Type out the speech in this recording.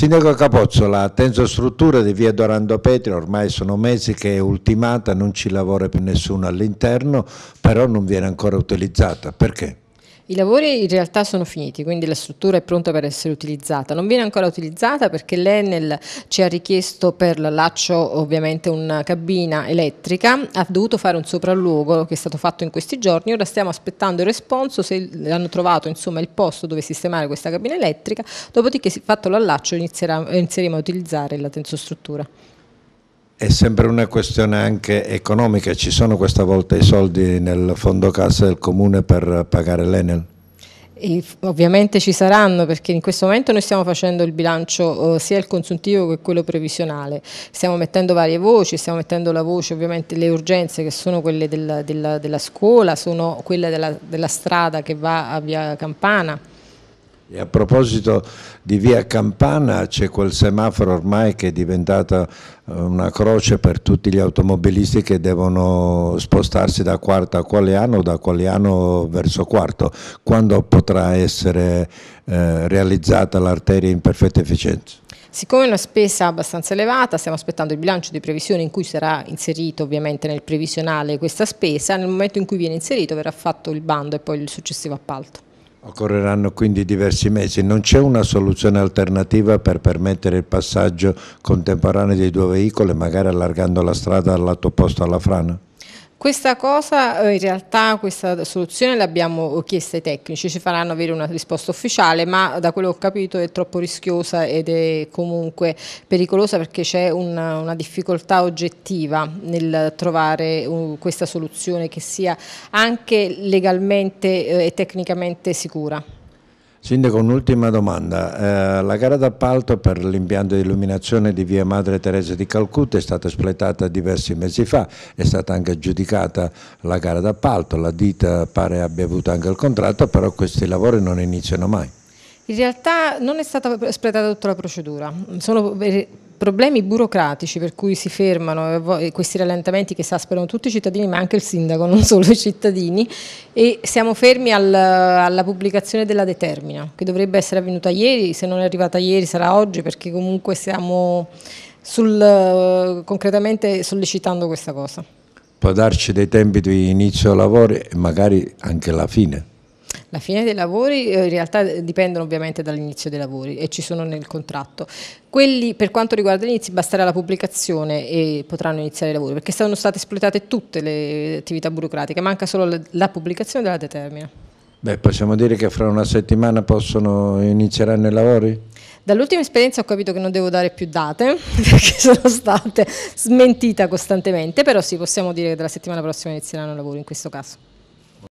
Sindaco Capozzo, la struttura di via Dorando Petri ormai sono mesi che è ultimata, non ci lavora più nessuno all'interno, però non viene ancora utilizzata. Perché? I lavori in realtà sono finiti, quindi la struttura è pronta per essere utilizzata. Non viene ancora utilizzata perché l'Enel ci ha richiesto per l'allaccio ovviamente una cabina elettrica, ha dovuto fare un sopralluogo che è stato fatto in questi giorni, ora stiamo aspettando il responso, se hanno trovato insomma, il posto dove sistemare questa cabina elettrica, dopodiché fatto l'allaccio inizieremo a utilizzare la tensostruttura. È sempre una questione anche economica, ci sono questa volta i soldi nel fondo cassa del comune per pagare l'Enel? E ovviamente ci saranno perché in questo momento noi stiamo facendo il bilancio eh, sia il consuntivo che quello previsionale, stiamo mettendo varie voci, stiamo mettendo la voce ovviamente le urgenze che sono quelle della, della, della scuola, sono quelle della, della strada che va a via Campana e a proposito di via Campana c'è quel semaforo ormai che è diventata eh, una croce per tutti gli automobilisti che devono spostarsi da quarto a Qualiano o da quale anno verso quarto. Quando potrà essere eh, realizzata l'arteria in perfetta efficienza? Siccome è una spesa abbastanza elevata, stiamo aspettando il bilancio di previsione in cui sarà inserito ovviamente nel previsionale questa spesa, nel momento in cui viene inserito verrà fatto il bando e poi il successivo appalto. Occorreranno quindi diversi mesi, non c'è una soluzione alternativa per permettere il passaggio contemporaneo dei due veicoli, magari allargando la strada al lato opposto alla frana? Questa cosa eh, in realtà, questa soluzione l'abbiamo chiesta ai tecnici, ci faranno avere una risposta ufficiale, ma da quello che ho capito è troppo rischiosa ed è comunque pericolosa perché c'è una, una, difficoltà oggettiva nel trovare uh, questa soluzione che sia anche legalmente eh, e tecnicamente sicura. Sindaco, un'ultima domanda. Eh, la gara d'appalto per l'impianto di illuminazione di via Madre Teresa di Calcutta è stata espletata diversi mesi fa, è stata anche aggiudicata la gara d'appalto, la ditta pare abbia avuto anche il contratto, però questi lavori non iniziano mai. In realtà non è stata espletata tutta la procedura, sono problemi burocratici per cui si fermano eh, eh, questi rallentamenti che si asperano tutti i cittadini ma anche il sindaco, non solo i cittadini e siamo fermi al, alla pubblicazione della determina che dovrebbe essere avvenuta ieri, se non è arrivata ieri sarà oggi perché comunque stiamo sul, eh, concretamente sollecitando questa cosa. Può darci dei tempi di inizio lavori e magari anche la fine? La fine dei lavori eh, in realtà dipendono ovviamente dall'inizio dei lavori e ci sono nel contratto. Quelli per quanto riguarda l'inizio basterà la pubblicazione e potranno iniziare i lavori perché sono state esploitate tutte le attività burocratiche, manca solo la pubblicazione della determina. Beh, possiamo dire che fra una settimana possono, inizieranno i lavori? Dall'ultima esperienza ho capito che non devo dare più date perché sono state smentita costantemente, però sì, possiamo dire che dalla settimana prossima inizieranno i lavori in questo caso.